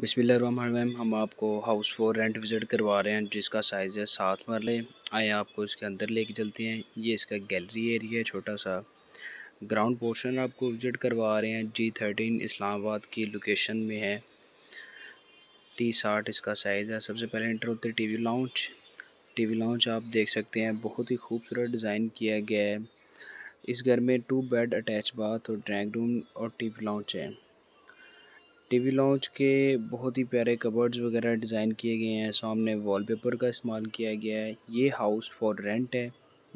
ma'am हम आपको house four rent visit करवा रहे हैं जिसका साइज़ है सात मरले आए आपको इसके अंदर लेके चलते हैं ये इसका गैलरी एरिया है छोटा सा ग्राउंड पोर्शन आपको विज़िट करवा रहे हैं जी थर्टीन इस्लामाबाद की लोकेशन में है तीस साठ इसका साइज़ है सबसे पहले इंटर होते T V lounge T V lounge आप देख सकते हैं बहुत ही खूबसूरत डिज़ाइन किया गया है इस घर में टू बेड अटैच बाथ और ड्राइंग रूम और टी वी लॉन्च है टी_वी लॉन्च के बहुत ही प्यारे कबर्ड्स वगैरह डिजाइन किए गए हैं सामने वॉलपेपर का इस्तेमाल किया गया है ये हाउस फॉर रेंट है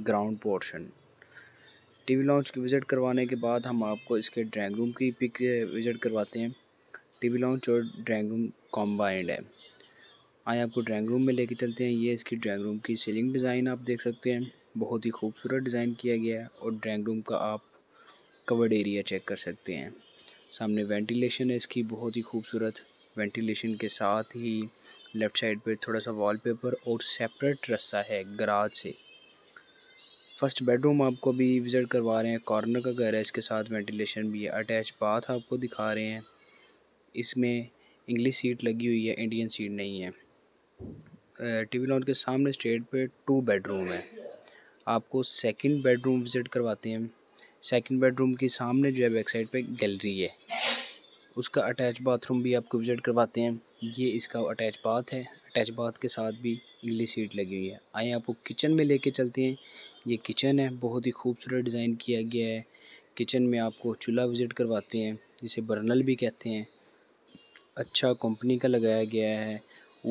ग्राउंड पोर्शन टीवी लॉन्च की विज़िट करवाने के बाद हम आपको इसके ड्राइंग रूम की पिक विज़िट करवाते हैं टीवी लॉन्च और ड्राइंग रूम कॉम्बाइंड है आए आपको ड्राइंग रूम में लेके चलते हैं ये इसकी ड्राइंग रूम की सीलिंग डिज़ाइन आप देख सकते हैं बहुत ही खूबसूरत डिज़ाइन किया गया है और ड्राइंग रूम का आप कवर्ड एरिया चेक कर सकते हैं सामने वेंटिलेशन है इसकी बहुत ही खूबसूरत वेंटिलेशन के साथ ही लेफ़्ट साइड पर थोड़ा सा वॉलपेपर और सेपरेट रस्सा है गराज से फर्स्ट बेडरूम आपको भी विज़िट करवा रहे हैं कॉर्नर का घर है इसके साथ वेंटिलेशन भी है अटैच बाथ आपको दिखा रहे हैं इसमें इंग्लिश सीट लगी हुई है इंडियन सीट नहीं है टीवी लॉन के सामने स्ट्रेट पे टू बेडरूम है आपको सेकंड बेडरूम विज़िट करवाते हैं सेकंड बेडरूम के सामने जो है बैक साइड पे गैलरी है उसका अटैच बाथरूम भी आपको विज़िट करवाते हैं ये इसका अटैच बाथ है अटैच बाथ के साथ भी इंग्लिश सीट लगी हुई है आए आपको किचन में लेके चलते हैं ये किचन है बहुत ही खूबसूरत डिज़ाइन किया गया है किचन में आपको चूल्हा विज़िट करवाते हैं जिसे बर्नल भी कहते हैं अच्छा कंपनी का लगाया गया है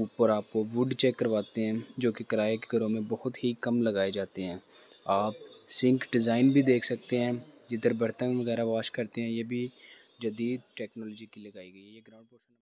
ऊपर आपको वुड चेक करवाते हैं जो कि किराए के घरों में बहुत ही कम लगाए जाते हैं आप सिंक डिज़ाइन भी देख सकते हैं जिधर बर्तन वगैरह वॉश करते हैं ये भी जदीद टेक्नोलॉजी की लगाई गई है ये ग्राउंड पोर्शन